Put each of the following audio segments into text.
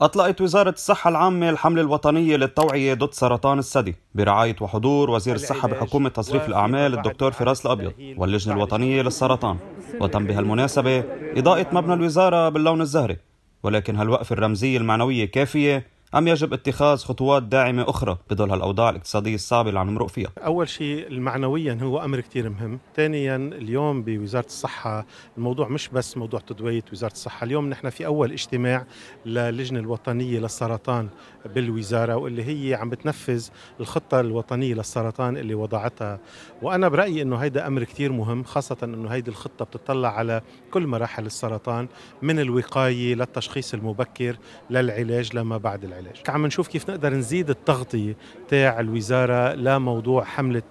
أطلقت وزارة الصحة العامة الحملة الوطنية للتوعية ضد سرطان الثدي برعاية وحضور وزير الصحة بحكومة تصريف الأعمال الدكتور فراس الأبيض واللجنة الوطنية للسرطان وتم بهالمناسبة إضاءة مبنى الوزارة باللون الزهري ولكن هالوقفة الرمزية المعنوية كافية أم يجب اتخاذ خطوات داعمة أخرى بظل هالأوضاع الاقتصادية الصعبة اللي عم نمرق فيها؟ أول شيء المعنويا هو أمر كتير مهم ثانيا اليوم بوزارة الصحة الموضوع مش بس موضوع تدوية وزارة الصحة اليوم نحن في أول اجتماع للجنة الوطنية للسرطان بالوزارة واللي هي عم بتنفذ الخطة الوطنية للسرطان اللي وضعتها وأنا برأيي أنه هيدا أمر كتير مهم خاصة أنه هيدي الخطة بتطلع على كل مراحل السرطان من الوقاية للتشخيص المبكر للعلاج لما بعد العلاج العلاج عم نشوف كيف نقدر نزيد التغطية تاع الوزارة لموضوع حملة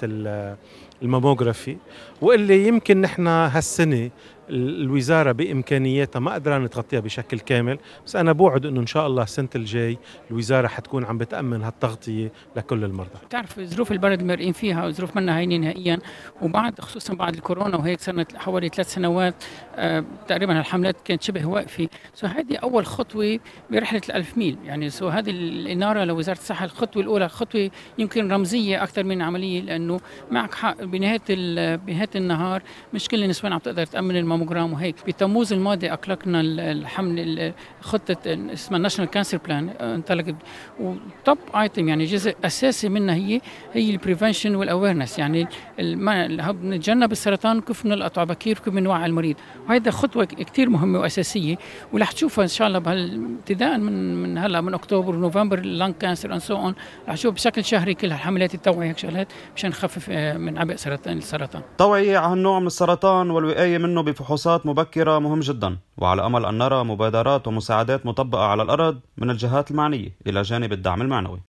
الماموغرافي واللي يمكن نحن هالسنه الوزاره بامكانياتها ما قدرانه تغطيها بشكل كامل بس انا بوعد انه ان شاء الله السنه الجاي الوزاره حتكون عم بتامن هالتغطيه لكل المرضى بتعرف ظروف البلد المرئين فيها وظروف منا هينه نهائيا وبعد خصوصا بعد الكورونا وهيك صارت حوالي ثلاث سنوات آه، تقريبا الحملات كانت شبه واقفه سو هذه اول خطوه برحله الألف ميل يعني سو هذه الاناره لوزاره الصحه الخطوه الاولى خطوه يمكن رمزيه اكثر من عمليه لانه معك حق بنهايه بنهايه النهار مش كل النسوان عم تقدر تامن الماموجرام وهيك بتموز الماضي اقلقنا الحمل خطه اسمها ناشونال كانسر بلان انطلقت وتوب ايتم يعني جزء اساسي منها هي هي البريفنشن والاويرنس يعني نتجنب السرطان كيف نلقطه بكير كيف بنوعي المريض وهيدا خطوه كثير مهمه واساسيه ورح تشوفها ان شاء الله بهال ابتداء من من هلا من اكتوبر ونوفمبر لانج كانسر اند سو اون رح نشوف بشكل شهري كل هالحملات التوعيه هيك شغلات مشان نخفف آه، من عبء وباقي سرطان السرطان توعية عن هالنوع من السرطان والوقاية منه بفحوصات مبكرة مهم جدا وعلى أمل أن نرى مبادرات ومساعدات مطبقة على الأرض من الجهات المعنية إلى جانب الدعم المعنوي